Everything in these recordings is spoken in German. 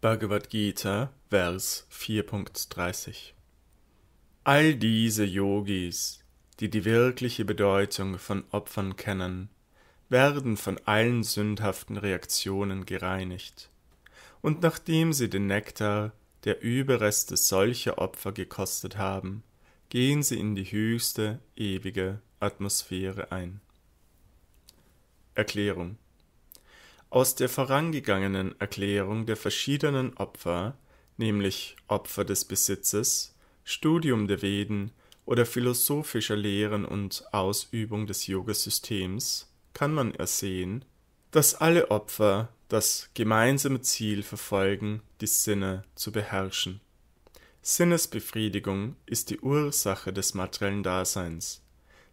Bhagavad Gita, Vers 4.30 All diese Yogis, die die wirkliche Bedeutung von Opfern kennen, werden von allen sündhaften Reaktionen gereinigt. Und nachdem sie den Nektar, der Überreste solcher Opfer gekostet haben, gehen sie in die höchste, ewige Atmosphäre ein. Erklärung aus der vorangegangenen Erklärung der verschiedenen Opfer, nämlich Opfer des Besitzes, Studium der Veden oder philosophischer Lehren und Ausübung des Yogasystems, kann man ersehen, dass alle Opfer das gemeinsame Ziel verfolgen, die Sinne zu beherrschen. Sinnesbefriedigung ist die Ursache des materiellen Daseins.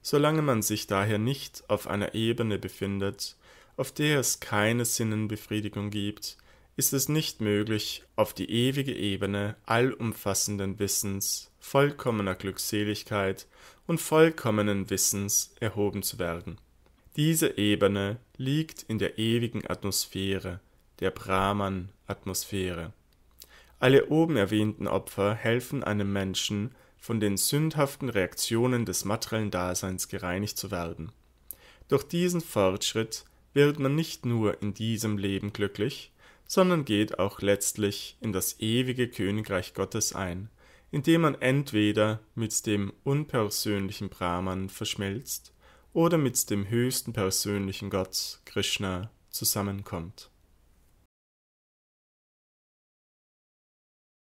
Solange man sich daher nicht auf einer Ebene befindet, auf der es keine Sinnenbefriedigung gibt, ist es nicht möglich, auf die ewige Ebene allumfassenden Wissens, vollkommener Glückseligkeit und vollkommenen Wissens erhoben zu werden. Diese Ebene liegt in der ewigen Atmosphäre, der Brahman-Atmosphäre. Alle oben erwähnten Opfer helfen einem Menschen, von den sündhaften Reaktionen des materiellen Daseins gereinigt zu werden. Durch diesen Fortschritt wird man nicht nur in diesem Leben glücklich, sondern geht auch letztlich in das ewige Königreich Gottes ein, indem man entweder mit dem unpersönlichen Brahman verschmilzt oder mit dem höchsten persönlichen Gott Krishna zusammenkommt